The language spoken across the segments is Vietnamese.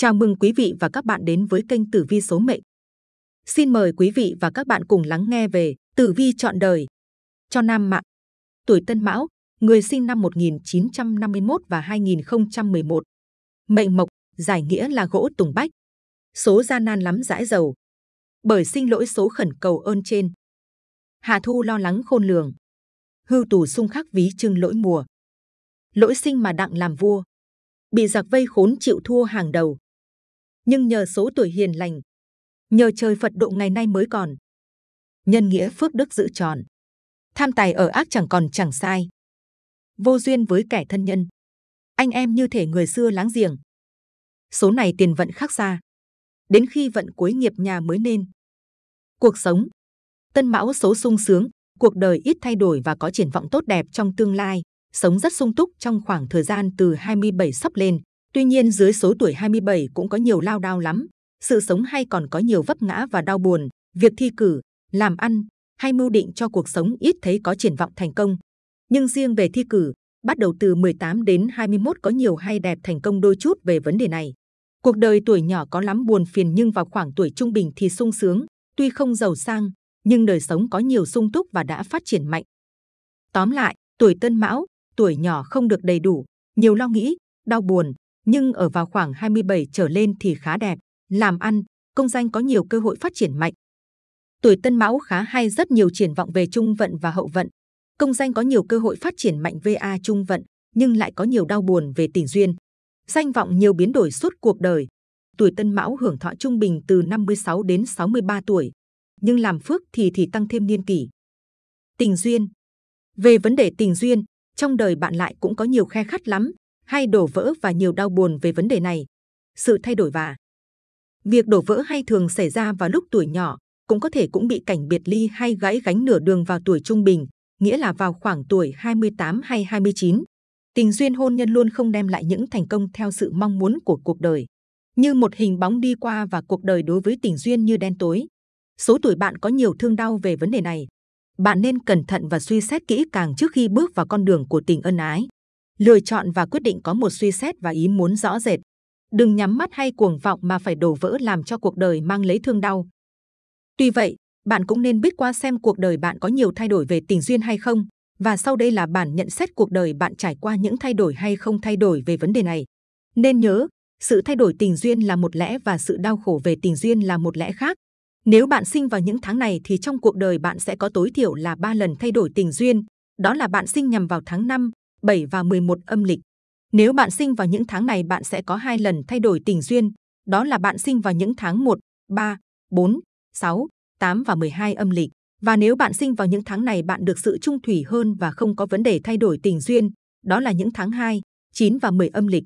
Chào mừng quý vị và các bạn đến với kênh Tử Vi số mệnh. Xin mời quý vị và các bạn cùng lắng nghe về Tử Vi chọn đời cho nam mạng. Tuổi Tân Mão, người sinh năm 1951 và 2011. Mệnh mộc, giải nghĩa là gỗ tùng bách. Số gian nan lắm dãi dầu. Bởi sinh lỗi số khẩn cầu ơn trên. Hạ thu lo lắng khôn lường. Hưu tù xung khắc ví trưng lỗi mùa. Lỗi sinh mà đặng làm vua. Bị giặc vây khốn chịu thua hàng đầu, nhưng nhờ số tuổi hiền lành, nhờ trời Phật độ ngày nay mới còn. Nhân nghĩa phước đức giữ tròn, tham tài ở ác chẳng còn chẳng sai. Vô duyên với kẻ thân nhân, anh em như thể người xưa láng giềng. Số này tiền vận khác xa, đến khi vận cuối nghiệp nhà mới nên. Cuộc sống, tân mão số sung sướng, cuộc đời ít thay đổi và có triển vọng tốt đẹp trong tương lai, sống rất sung túc trong khoảng thời gian từ 27 sắp lên Tuy nhiên dưới số tuổi 27 cũng có nhiều lao đao lắm, sự sống hay còn có nhiều vấp ngã và đau buồn, việc thi cử, làm ăn hay mưu định cho cuộc sống ít thấy có triển vọng thành công. Nhưng riêng về thi cử, bắt đầu từ 18 đến 21 có nhiều hay đẹp thành công đôi chút về vấn đề này. Cuộc đời tuổi nhỏ có lắm buồn phiền nhưng vào khoảng tuổi trung bình thì sung sướng, tuy không giàu sang, nhưng đời sống có nhiều sung túc và đã phát triển mạnh. Tóm lại, tuổi tân mão, tuổi nhỏ không được đầy đủ, nhiều lo nghĩ, đau buồn, nhưng ở vào khoảng 27 trở lên thì khá đẹp, làm ăn, công danh có nhiều cơ hội phát triển mạnh. Tuổi Tân Mão khá hay rất nhiều triển vọng về trung vận và hậu vận. Công danh có nhiều cơ hội phát triển mạnh VA trung vận, nhưng lại có nhiều đau buồn về tình duyên. Danh vọng nhiều biến đổi suốt cuộc đời. Tuổi Tân Mão hưởng thọ trung bình từ 56 đến 63 tuổi, nhưng làm phước thì thì tăng thêm niên kỷ. Tình duyên Về vấn đề tình duyên, trong đời bạn lại cũng có nhiều khe khắt lắm, hay đổ vỡ và nhiều đau buồn về vấn đề này. Sự thay đổi và việc đổ vỡ hay thường xảy ra vào lúc tuổi nhỏ, cũng có thể cũng bị cảnh biệt ly hay gãy gánh nửa đường vào tuổi trung bình, nghĩa là vào khoảng tuổi 28 hay 29. Tình duyên hôn nhân luôn không đem lại những thành công theo sự mong muốn của cuộc đời. Như một hình bóng đi qua và cuộc đời đối với tình duyên như đen tối. Số tuổi bạn có nhiều thương đau về vấn đề này. Bạn nên cẩn thận và suy xét kỹ càng trước khi bước vào con đường của tình ân ái lựa chọn và quyết định có một suy xét và ý muốn rõ rệt. Đừng nhắm mắt hay cuồng vọng mà phải đổ vỡ làm cho cuộc đời mang lấy thương đau. Tuy vậy, bạn cũng nên biết qua xem cuộc đời bạn có nhiều thay đổi về tình duyên hay không, và sau đây là bản nhận xét cuộc đời bạn trải qua những thay đổi hay không thay đổi về vấn đề này. Nên nhớ, sự thay đổi tình duyên là một lẽ và sự đau khổ về tình duyên là một lẽ khác. Nếu bạn sinh vào những tháng này thì trong cuộc đời bạn sẽ có tối thiểu là 3 lần thay đổi tình duyên, đó là bạn sinh nhằm vào tháng 5, 7 và 11 âm lịch. Nếu bạn sinh vào những tháng này bạn sẽ có hai lần thay đổi tình duyên, đó là bạn sinh vào những tháng 1, 3, 4, 6, 8 và 12 âm lịch. Và nếu bạn sinh vào những tháng này bạn được sự trung thủy hơn và không có vấn đề thay đổi tình duyên, đó là những tháng 2, 9 và 10 âm lịch.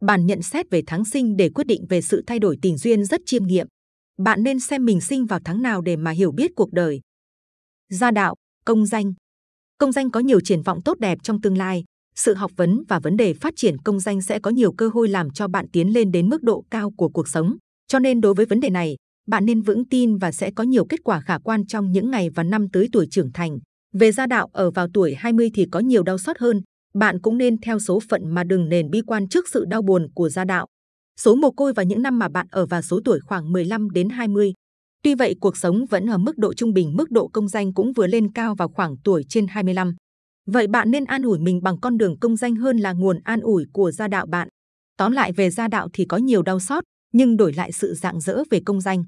Bản nhận xét về tháng sinh để quyết định về sự thay đổi tình duyên rất chiêm nghiệm. Bạn nên xem mình sinh vào tháng nào để mà hiểu biết cuộc đời. Gia đạo, công danh. Công danh có nhiều triển vọng tốt đẹp trong tương lai, sự học vấn và vấn đề phát triển công danh sẽ có nhiều cơ hội làm cho bạn tiến lên đến mức độ cao của cuộc sống. Cho nên đối với vấn đề này, bạn nên vững tin và sẽ có nhiều kết quả khả quan trong những ngày và năm tới tuổi trưởng thành. Về gia đạo ở vào tuổi 20 thì có nhiều đau xót hơn, bạn cũng nên theo số phận mà đừng nền bi quan trước sự đau buồn của gia đạo. Số mồ côi vào những năm mà bạn ở vào số tuổi khoảng 15 đến 20. Tuy vậy cuộc sống vẫn ở mức độ trung bình, mức độ công danh cũng vừa lên cao vào khoảng tuổi trên 25. Vậy bạn nên an ủi mình bằng con đường công danh hơn là nguồn an ủi của gia đạo bạn. Tóm lại về gia đạo thì có nhiều đau xót, nhưng đổi lại sự dạng dỡ về công danh.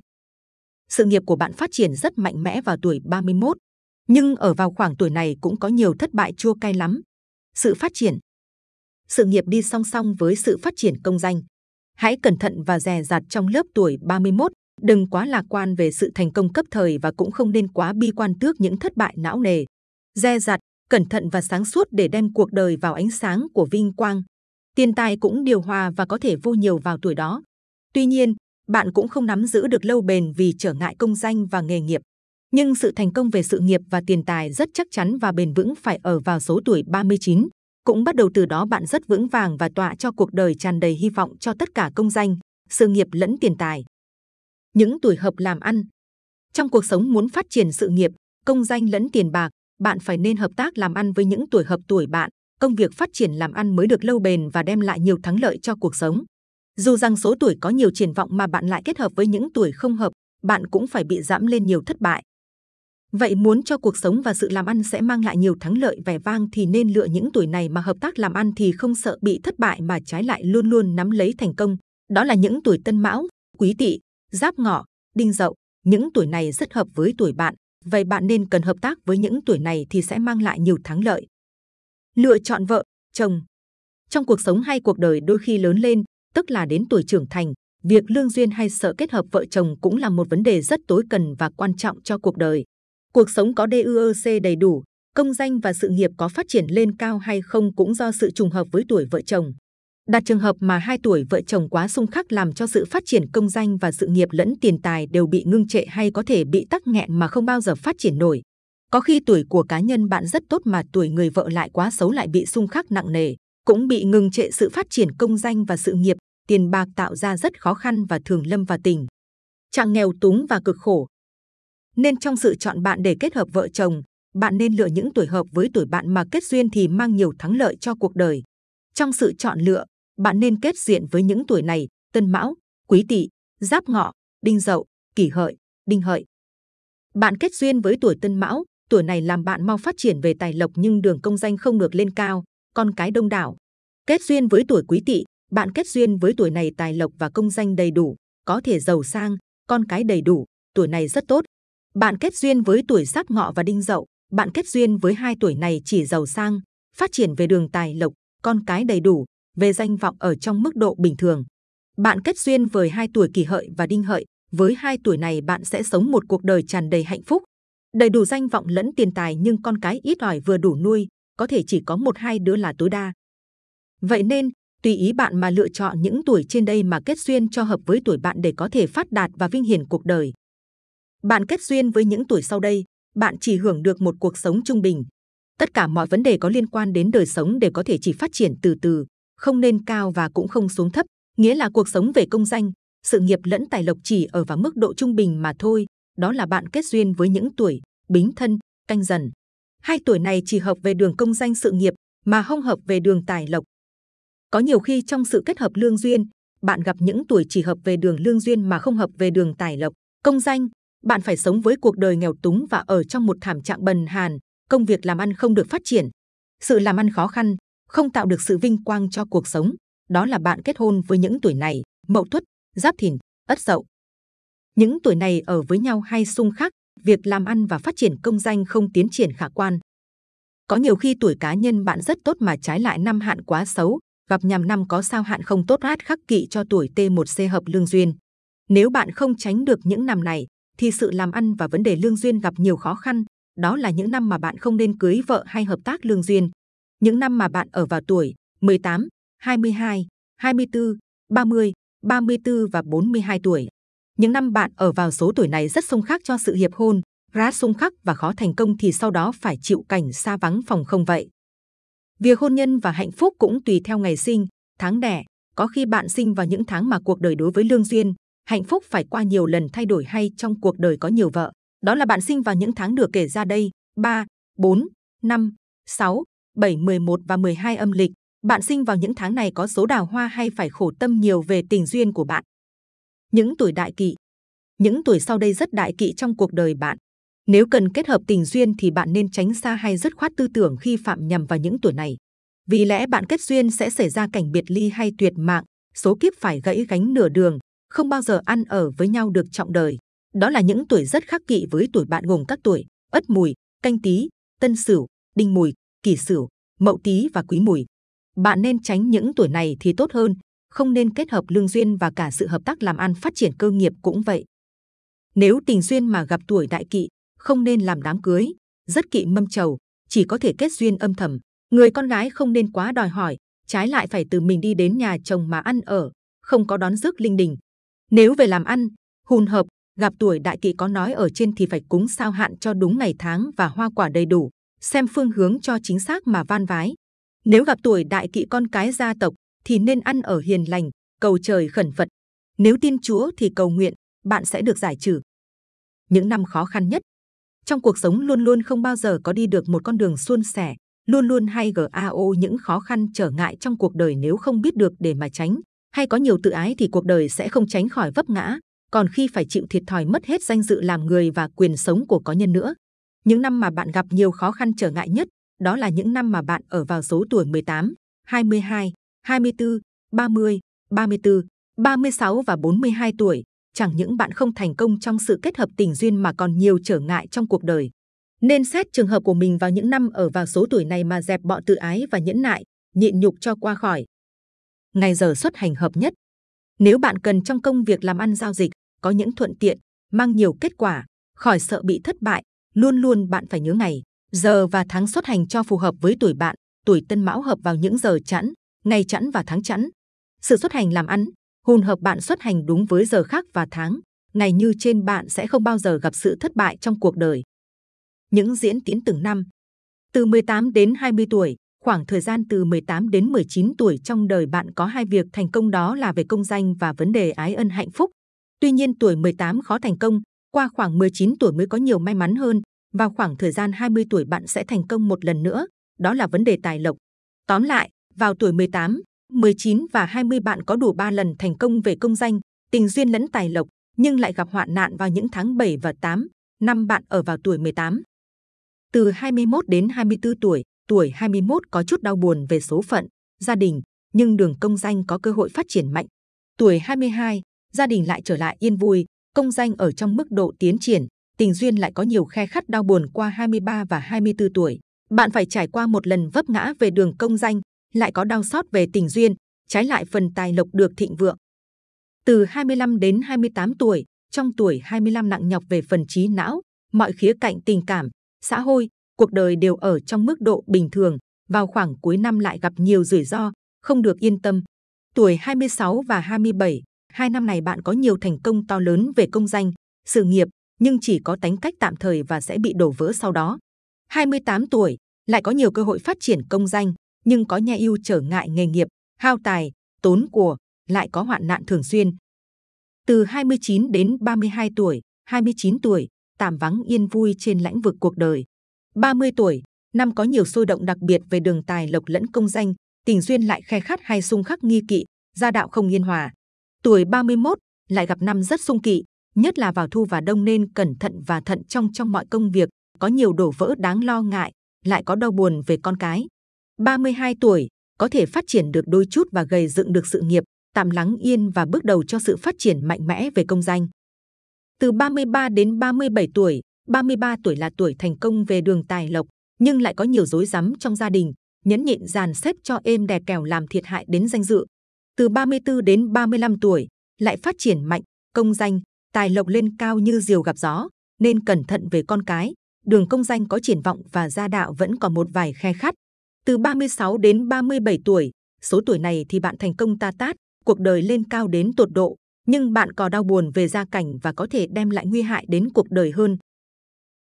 Sự nghiệp của bạn phát triển rất mạnh mẽ vào tuổi 31, nhưng ở vào khoảng tuổi này cũng có nhiều thất bại chua cay lắm. Sự phát triển Sự nghiệp đi song song với sự phát triển công danh. Hãy cẩn thận và dè dặt trong lớp tuổi 31, đừng quá lạc quan về sự thành công cấp thời và cũng không nên quá bi quan tước những thất bại não nề. Dè dặt cẩn thận và sáng suốt để đem cuộc đời vào ánh sáng của vinh quang. Tiền tài cũng điều hòa và có thể vô nhiều vào tuổi đó. Tuy nhiên, bạn cũng không nắm giữ được lâu bền vì trở ngại công danh và nghề nghiệp. Nhưng sự thành công về sự nghiệp và tiền tài rất chắc chắn và bền vững phải ở vào số tuổi 39. Cũng bắt đầu từ đó bạn rất vững vàng và tọa cho cuộc đời tràn đầy hy vọng cho tất cả công danh, sự nghiệp lẫn tiền tài. Những tuổi hợp làm ăn Trong cuộc sống muốn phát triển sự nghiệp, công danh lẫn tiền bạc, bạn phải nên hợp tác làm ăn với những tuổi hợp tuổi bạn, công việc phát triển làm ăn mới được lâu bền và đem lại nhiều thắng lợi cho cuộc sống. Dù rằng số tuổi có nhiều triển vọng mà bạn lại kết hợp với những tuổi không hợp, bạn cũng phải bị giảm lên nhiều thất bại. Vậy muốn cho cuộc sống và sự làm ăn sẽ mang lại nhiều thắng lợi vẻ vang thì nên lựa những tuổi này mà hợp tác làm ăn thì không sợ bị thất bại mà trái lại luôn luôn nắm lấy thành công. Đó là những tuổi Tân Mão, Quý Tỵ, Giáp Ngọ, Đinh Dậu. Những tuổi này rất hợp với tuổi bạn, vậy bạn nên cần hợp tác với những tuổi này thì sẽ mang lại nhiều thắng lợi. Lựa chọn vợ, chồng Trong cuộc sống hay cuộc đời đôi khi lớn lên, tức là đến tuổi trưởng thành, việc lương duyên hay sợ kết hợp vợ chồng cũng là một vấn đề rất tối cần và quan trọng cho cuộc đời. Cuộc sống có DUEC đầy đủ, công danh và sự nghiệp có phát triển lên cao hay không cũng do sự trùng hợp với tuổi vợ chồng. Đặt trường hợp mà hai tuổi vợ chồng quá xung khắc làm cho sự phát triển công danh và sự nghiệp lẫn tiền tài đều bị ngưng trệ hay có thể bị tắc nghẹn mà không bao giờ phát triển nổi. Có khi tuổi của cá nhân bạn rất tốt mà tuổi người vợ lại quá xấu lại bị xung khắc nặng nề, cũng bị ngừng trệ sự phát triển công danh và sự nghiệp, tiền bạc tạo ra rất khó khăn và thường lâm vào tình. Trạng nghèo túng và cực khổ. Nên trong sự chọn bạn để kết hợp vợ chồng, bạn nên lựa những tuổi hợp với tuổi bạn mà kết duyên thì mang nhiều thắng lợi cho cuộc đời. Trong sự chọn lựa, bạn nên kết diện với những tuổi này Tân Mão, Quý Tỵ, Giáp Ngọ, Đinh Dậu, Kỷ Hợi, Đinh Hợi. Bạn kết duyên với tuổi Tân Mão, tuổi này làm bạn mau phát triển về tài lộc nhưng đường công danh không được lên cao, con cái đông đảo. Kết duyên với tuổi Quý Tỵ, bạn kết duyên với tuổi này tài lộc và công danh đầy đủ, có thể giàu sang, con cái đầy đủ, tuổi này rất tốt. Bạn kết duyên với tuổi Giáp Ngọ và Đinh Dậu, bạn kết duyên với hai tuổi này chỉ giàu sang, phát triển về đường tài lộc, con cái đầy đủ, về danh vọng ở trong mức độ bình thường. Bạn kết duyên với hai tuổi kỷ hợi và đinh hợi, với hai tuổi này bạn sẽ sống một cuộc đời tràn đầy hạnh phúc, đầy đủ danh vọng lẫn tiền tài nhưng con cái ít ỏi vừa đủ nuôi, có thể chỉ có một hai đứa là tối đa. Vậy nên, tùy ý bạn mà lựa chọn những tuổi trên đây mà kết duyên cho hợp với tuổi bạn để có thể phát đạt và vinh hiển cuộc đời. Bạn kết duyên với những tuổi sau đây, bạn chỉ hưởng được một cuộc sống trung bình. Tất cả mọi vấn đề có liên quan đến đời sống đều có thể chỉ phát triển từ từ, không nên cao và cũng không xuống thấp, nghĩa là cuộc sống về công danh, sự nghiệp lẫn tài lộc chỉ ở vào mức độ trung bình mà thôi. Đó là bạn kết duyên với những tuổi bính thân, canh dần. Hai tuổi này chỉ hợp về đường công danh sự nghiệp mà không hợp về đường tài lộc. Có nhiều khi trong sự kết hợp lương duyên, bạn gặp những tuổi chỉ hợp về đường lương duyên mà không hợp về đường tài lộc, công danh. Bạn phải sống với cuộc đời nghèo túng và ở trong một thảm trạng bần hàn, công việc làm ăn không được phát triển, sự làm ăn khó khăn, không tạo được sự vinh quang cho cuộc sống, đó là bạn kết hôn với những tuổi này, mậu tuất, giáp thìn, ất dậu. Những tuổi này ở với nhau hay xung khắc, việc làm ăn và phát triển công danh không tiến triển khả quan. Có nhiều khi tuổi cá nhân bạn rất tốt mà trái lại năm hạn quá xấu, gặp nhằm năm có sao hạn không tốt át khắc kỵ cho tuổi T1C hợp lương duyên. Nếu bạn không tránh được những năm này, thì sự làm ăn và vấn đề lương duyên gặp nhiều khó khăn. Đó là những năm mà bạn không nên cưới vợ hay hợp tác lương duyên những năm mà bạn ở vào tuổi 18, 22, 24, 30, 34 và 42 tuổi. Những năm bạn ở vào số tuổi này rất xung khắc cho sự hiệp hôn, ra xung khắc và khó thành công thì sau đó phải chịu cảnh xa vắng phòng không vậy. Việc hôn nhân và hạnh phúc cũng tùy theo ngày sinh, tháng đẻ, có khi bạn sinh vào những tháng mà cuộc đời đối với lương duyên, hạnh phúc phải qua nhiều lần thay đổi hay trong cuộc đời có nhiều vợ. Đó là bạn sinh vào những tháng được kể ra đây, 3, 4, 5, 6, 7, 11 và 12 âm lịch, bạn sinh vào những tháng này có số đào hoa hay phải khổ tâm nhiều về tình duyên của bạn. Những tuổi đại kỵ Những tuổi sau đây rất đại kỵ trong cuộc đời bạn. Nếu cần kết hợp tình duyên thì bạn nên tránh xa hay dứt khoát tư tưởng khi phạm nhầm vào những tuổi này. Vì lẽ bạn kết duyên sẽ xảy ra cảnh biệt ly hay tuyệt mạng, số kiếp phải gãy gánh nửa đường, không bao giờ ăn ở với nhau được trọng đời. Đó là những tuổi rất khắc kỵ với tuổi bạn gồm các tuổi Ất Mùi, Canh Tý, Tân Sửu, Đinh Mùi, kỷ sửu, mậu tý và quý mùi. Bạn nên tránh những tuổi này thì tốt hơn, không nên kết hợp lương duyên và cả sự hợp tác làm ăn phát triển cơ nghiệp cũng vậy. Nếu tình duyên mà gặp tuổi đại kỵ, không nên làm đám cưới, rất kỵ mâm trầu, chỉ có thể kết duyên âm thầm. Người con gái không nên quá đòi hỏi, trái lại phải từ mình đi đến nhà chồng mà ăn ở, không có đón rước linh đình. Nếu về làm ăn, hùn hợp, gặp tuổi đại kỵ có nói ở trên thì phải cúng sao hạn cho đúng ngày tháng và hoa quả đầy đủ xem phương hướng cho chính xác mà van vái. Nếu gặp tuổi đại kỵ con cái gia tộc thì nên ăn ở hiền lành, cầu trời khẩn Phật. Nếu tin Chúa thì cầu nguyện, bạn sẽ được giải trừ. Những năm khó khăn nhất trong cuộc sống luôn luôn không bao giờ có đi được một con đường suôn sẻ, luôn luôn hay gao những khó khăn trở ngại trong cuộc đời nếu không biết được để mà tránh, hay có nhiều tự ái thì cuộc đời sẽ không tránh khỏi vấp ngã, còn khi phải chịu thiệt thòi mất hết danh dự làm người và quyền sống của có nhân nữa những năm mà bạn gặp nhiều khó khăn trở ngại nhất, đó là những năm mà bạn ở vào số tuổi 18, 22, 24, 30, 34, 36 và 42 tuổi. Chẳng những bạn không thành công trong sự kết hợp tình duyên mà còn nhiều trở ngại trong cuộc đời. Nên xét trường hợp của mình vào những năm ở vào số tuổi này mà dẹp bọ tự ái và nhẫn nại, nhịn nhục cho qua khỏi. Ngày giờ xuất hành hợp nhất. Nếu bạn cần trong công việc làm ăn giao dịch, có những thuận tiện, mang nhiều kết quả, khỏi sợ bị thất bại, luôn luôn bạn phải nhớ ngày, giờ và tháng xuất hành cho phù hợp với tuổi bạn, tuổi Tân Mão hợp vào những giờ chẵn, ngày chẵn và tháng chẵn. Sự xuất hành làm ăn, hùn hợp bạn xuất hành đúng với giờ khác và tháng, ngày như trên bạn sẽ không bao giờ gặp sự thất bại trong cuộc đời. Những diễn tiến từng năm, từ 18 đến 20 tuổi, khoảng thời gian từ 18 đến 19 tuổi trong đời bạn có hai việc thành công đó là về công danh và vấn đề ái ân hạnh phúc. Tuy nhiên tuổi 18 khó thành công qua khoảng 19 tuổi mới có nhiều may mắn hơn, vào khoảng thời gian 20 tuổi bạn sẽ thành công một lần nữa, đó là vấn đề tài lộc. Tóm lại, vào tuổi 18, 19 và 20 bạn có đủ 3 lần thành công về công danh, tình duyên lẫn tài lộc, nhưng lại gặp hoạn nạn vào những tháng 7 và 8, năm bạn ở vào tuổi 18. Từ 21 đến 24 tuổi, tuổi 21 có chút đau buồn về số phận, gia đình, nhưng đường công danh có cơ hội phát triển mạnh. Tuổi 22, gia đình lại trở lại yên vui, công danh ở trong mức độ tiến triển, tình duyên lại có nhiều khe khắt đau buồn qua 23 và 24 tuổi. Bạn phải trải qua một lần vấp ngã về đường công danh, lại có đau sót về tình duyên, trái lại phần tài lộc được thịnh vượng. Từ 25 đến 28 tuổi, trong tuổi 25 nặng nhọc về phần trí não, mọi khía cạnh tình cảm, xã hội, cuộc đời đều ở trong mức độ bình thường, vào khoảng cuối năm lại gặp nhiều rủi ro, không được yên tâm. Tuổi 26 và 27, hai năm này bạn có nhiều thành công to lớn về công danh, sự nghiệp, nhưng chỉ có tánh cách tạm thời và sẽ bị đổ vỡ sau đó. 28 tuổi, lại có nhiều cơ hội phát triển công danh, nhưng có nhà yêu trở ngại nghề nghiệp, hao tài, tốn của, lại có hoạn nạn thường xuyên. Từ 29 đến 32 tuổi, 29 tuổi, tạm vắng yên vui trên lãnh vực cuộc đời. 30 tuổi, năm có nhiều sôi động đặc biệt về đường tài lộc lẫn công danh, tình duyên lại khe khát hay xung khắc nghi kỵ, gia đạo không yên hòa. Tuổi 31 lại gặp năm rất sung kỵ, nhất là vào thu và đông nên cẩn thận và thận trong trong mọi công việc, có nhiều đổ vỡ đáng lo ngại, lại có đau buồn về con cái. 32 tuổi, có thể phát triển được đôi chút và gầy dựng được sự nghiệp, tạm lắng yên và bước đầu cho sự phát triển mạnh mẽ về công danh. Từ 33 đến 37 tuổi, 33 tuổi là tuổi thành công về đường tài lộc, nhưng lại có nhiều rối rắm trong gia đình, nhẫn nhịn dàn xếp cho êm đè kèo làm thiệt hại đến danh dự, từ 34 đến 35 tuổi lại phát triển mạnh, công danh, tài lộc lên cao như diều gặp gió, nên cẩn thận về con cái. Đường công danh có triển vọng và gia đạo vẫn còn một vài khe khắt. Từ 36 đến 37 tuổi, số tuổi này thì bạn thành công ta tát, cuộc đời lên cao đến tột độ, nhưng bạn có đau buồn về gia cảnh và có thể đem lại nguy hại đến cuộc đời hơn.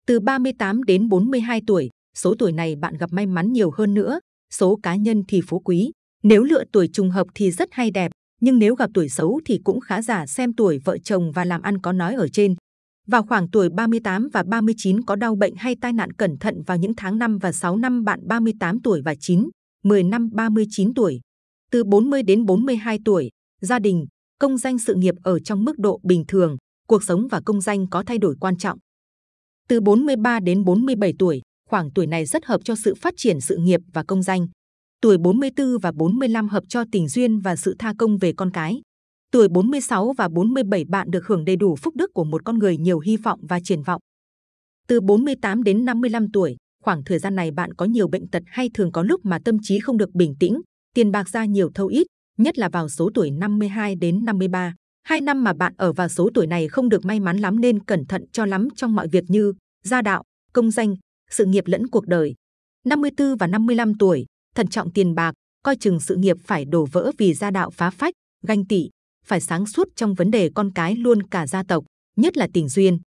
Từ 38 đến 42 tuổi, số tuổi này bạn gặp may mắn nhiều hơn nữa, số cá nhân thì phú quý, nếu lựa tuổi trùng hợp thì rất hay đẹp, nhưng nếu gặp tuổi xấu thì cũng khá giả xem tuổi vợ chồng và làm ăn có nói ở trên. Vào khoảng tuổi 38 và 39 có đau bệnh hay tai nạn cẩn thận vào những tháng 5 và 6 năm bạn 38 tuổi và 9, 10 năm 39 tuổi. Từ 40 đến 42 tuổi, gia đình, công danh sự nghiệp ở trong mức độ bình thường, cuộc sống và công danh có thay đổi quan trọng. Từ 43 đến 47 tuổi, khoảng tuổi này rất hợp cho sự phát triển sự nghiệp và công danh tuổi 44 và 45 hợp cho tình duyên và sự tha công về con cái. Tuổi 46 và 47 bạn được hưởng đầy đủ phúc đức của một con người nhiều hy vọng và triển vọng. Từ 48 đến 55 tuổi, khoảng thời gian này bạn có nhiều bệnh tật hay thường có lúc mà tâm trí không được bình tĩnh, tiền bạc ra nhiều thâu ít, nhất là vào số tuổi 52 đến 53. Hai năm mà bạn ở vào số tuổi này không được may mắn lắm nên cẩn thận cho lắm trong mọi việc như gia đạo, công danh, sự nghiệp lẫn cuộc đời. 54 và 55 tuổi, thận trọng tiền bạc, coi chừng sự nghiệp phải đổ vỡ vì gia đạo phá phách, ganh tị, phải sáng suốt trong vấn đề con cái luôn cả gia tộc, nhất là tình duyên.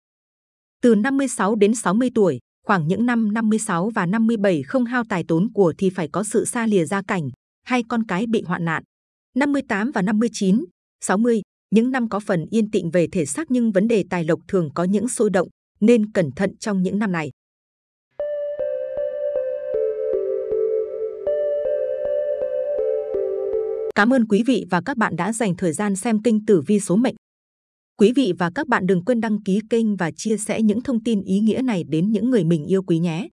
Từ 56 đến 60 tuổi, khoảng những năm 56 và 57 không hao tài tốn của thì phải có sự xa lìa gia cảnh, hay con cái bị hoạn nạn. 58 và 59, 60, những năm có phần yên tịnh về thể xác nhưng vấn đề tài lộc thường có những sôi động, nên cẩn thận trong những năm này. Cảm ơn quý vị và các bạn đã dành thời gian xem kênh Tử Vi số mệnh. Quý vị và các bạn đừng quên đăng ký kênh và chia sẻ những thông tin ý nghĩa này đến những người mình yêu quý nhé.